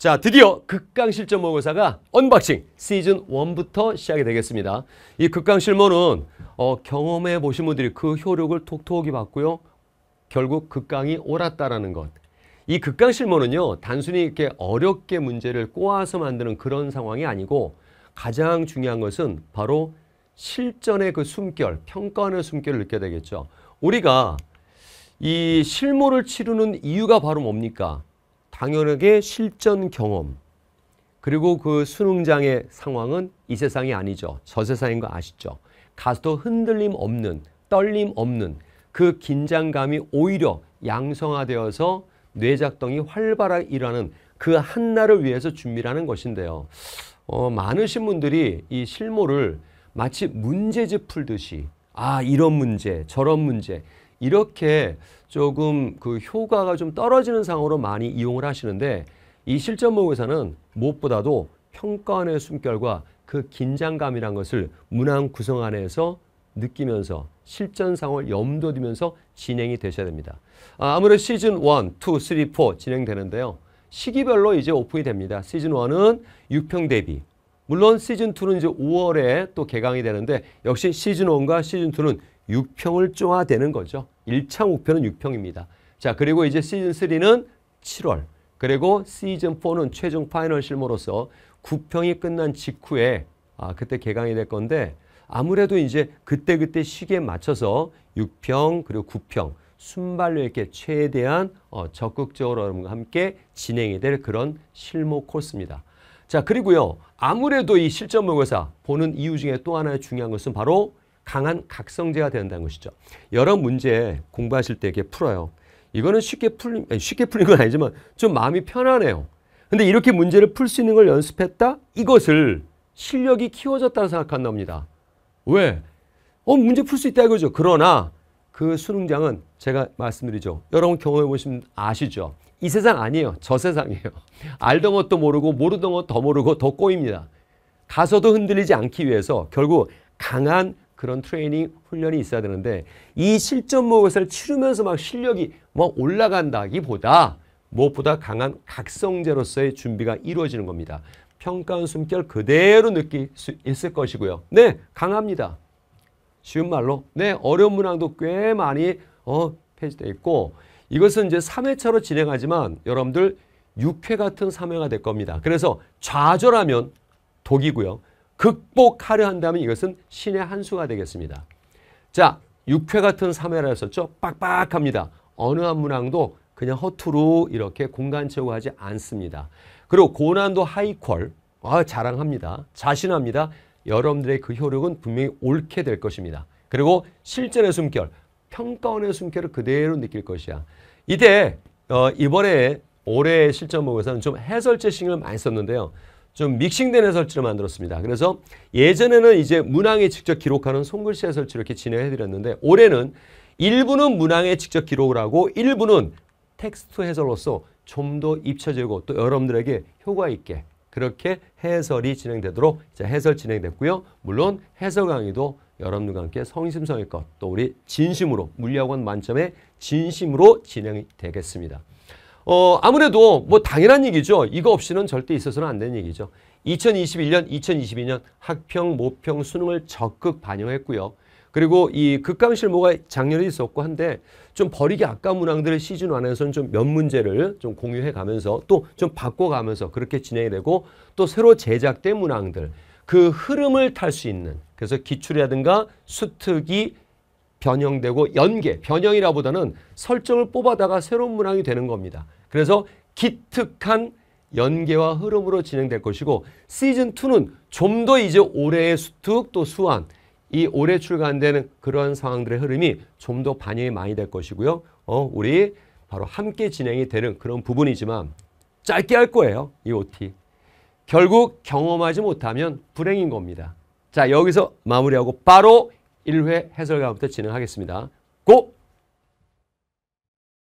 자 드디어 극강실전 모의고사가 언박싱 시즌 1부터 시작이 되겠습니다. 이 극강실모는 어, 경험해 보신 분들이 그 효력을 톡톡히 봤고요. 결국 극강이 옳았다라는 것. 이 극강실모는요. 단순히 이렇게 어렵게 문제를 꼬아서 만드는 그런 상황이 아니고 가장 중요한 것은 바로 실전의 그 숨결, 평가원의 숨결을 느껴야 되겠죠. 우리가 이 실모를 치르는 이유가 바로 뭡니까? 당연하게 실전 경험 그리고 그 수능장의 상황은 이 세상이 아니죠. 저 세상인 거 아시죠? 가수도 흔들림 없는 떨림 없는 그 긴장감이 오히려 양성화되어서 뇌작동이 활발하게 일하는 그 한날을 위해서 준비라는 것인데요. 어, 많으신 분들이 이 실무를 마치 문제집 풀듯이 아 이런 문제 저런 문제 이렇게 조금 그 효과가 좀 떨어지는 상으로 황 많이 이용을 하시는데 이 실전 모의고사는 무엇보다도 평가원의 숨결과 그 긴장감이란 것을 문항 구성 안에서 느끼면서 실전 상황을 염두에 두면서 진행이 되셔야 됩니다. 아, 아무래도 시즌 1, 2, 3, 4 진행되는데요. 시기별로 이제 오픈이 됩니다. 시즌 1은 6평 대비. 물론 시즌 2는 이제 5월에 또 개강이 되는데 역시 시즌 1과 시즌 2는 6평을 쪼아대는 거죠. 1차 목표는 6평입니다. 자 그리고 이제 시즌 3는 7월 그리고 시즌 4는 최종 파이널 실무로서 9평이 끝난 직후에 아 그때 개강이 될 건데 아무래도 이제 그때그때 시기에 맞춰서 6평 그리고 9평 순발력 있게 최대한 어, 적극적으로 여러분과 함께 진행이 될 그런 실무 코스입니다. 자 그리고요 아무래도 이 실전 모의고사 보는 이유 중에 또 하나의 중요한 것은 바로 강한 각성제가 된다는 것이죠. 여러 문제 공부하실 때 이렇게 풀어요. 이거는 쉽게 풀 쉽게 풀린 건 아니지만 좀 마음이 편안해요. 근데 이렇게 문제를 풀 수 있는 걸 연습했다? 이것을 실력이 키워졌다고 생각한답니다. 왜? 어, 문제 풀 수 있다 이거죠. 그러나 그 수능장은 제가 말씀드리죠. 여러분 경험해 보시면 아시죠? 이 세상 아니에요. 저 세상이에요. 알던 것도 모르고 모르던 것도 모르고 더 꼬입니다. 가서도 흔들리지 않기 위해서 결국 강한 그런 트레이닝 훈련이 있어야 되는데 이 실전 모의고사 치르면서 막 실력이 막 올라간다기보다 무엇보다 강한 각성제로서의 준비가 이루어지는 겁니다. 평가원 숨결 그대로 느낄 수 있을 것이고요. 네, 강합니다. 쉬운 말로 네, 어려운 문항도 꽤 많이 어, 폐지되어 있고 이것은 이제 3회차로 진행하지만 여러분들 6회 같은 3회가 될 겁니다. 그래서 좌절하면 독이고요. 극복하려 한다면 이것은 신의 한 수가 되겠습니다. 자, 육회 같은 사회라 했었죠. 빡빡합니다. 어느 한 문항도 그냥 허투루 이렇게 공간 채우하지 않습니다. 그리고 고난도 하이퀄, 아, 자랑합니다. 자신합니다. 여러분들의 그 효력은 분명히 옳게 될 것입니다. 그리고 실전의 숨결, 평가원의 숨결을 그대로 느낄 것이야. 이때 어, 이번에 올해 실전 모의고는좀 해설제 신을 많이 썼는데요. 좀 믹싱된 해설지를 만들었습니다. 그래서 예전에는 이제 문항에 직접 기록하는 손글씨 해설지 이렇게 진행해 드렸는데 올해는 일부는 문항에 직접 기록을 하고 일부는 텍스트 해설로서 좀 더 입혀지고 또 여러분들에게 효과 있게 그렇게 해설이 진행되도록 이제 해설 진행됐고요. 물론 해설 강의도 여러분들과 함께 성심성의껏 또 우리 진심으로 물리학원 만점에 진심으로 진행이 되겠습니다. 어, 아무래도 뭐 당연한 얘기죠. 이거 없이는 절대 있어서는 안 되는 얘기죠. 2021년, 2022년 학평, 모평, 수능을 적극 반영했고요. 그리고 이극강실무가 작년에 있었고 한데 좀 버리기 아까운 문항들을 시즌 1에서는 좀몇 문제를 좀 공유해 가면서 또 좀 바꿔가면서 그렇게 진행이 되고 또 새로 제작된 문항들 그 흐름을 탈 수 있는 그래서 기출이라든가 수특이 변형되고 연계, 변형이라보다는 설정을 뽑아다가 새로운 문항이 되는 겁니다. 그래서 기특한 연계와 흐름으로 진행될 것이고 시즌2는 좀 더 이제 올해의 수특 또 수완 이 올해 출간되는 그러한 상황들의 흐름이 좀 더 반영이 많이 될 것이고요. 어, 우리 바로 함께 진행이 되는 그런 부분이지만 짧게 할 거예요. 이 OT. 결국 경험하지 못하면 불행인 겁니다. 자 여기서 마무리하고 바로 1회 해설가부터 진행하겠습니다. 고!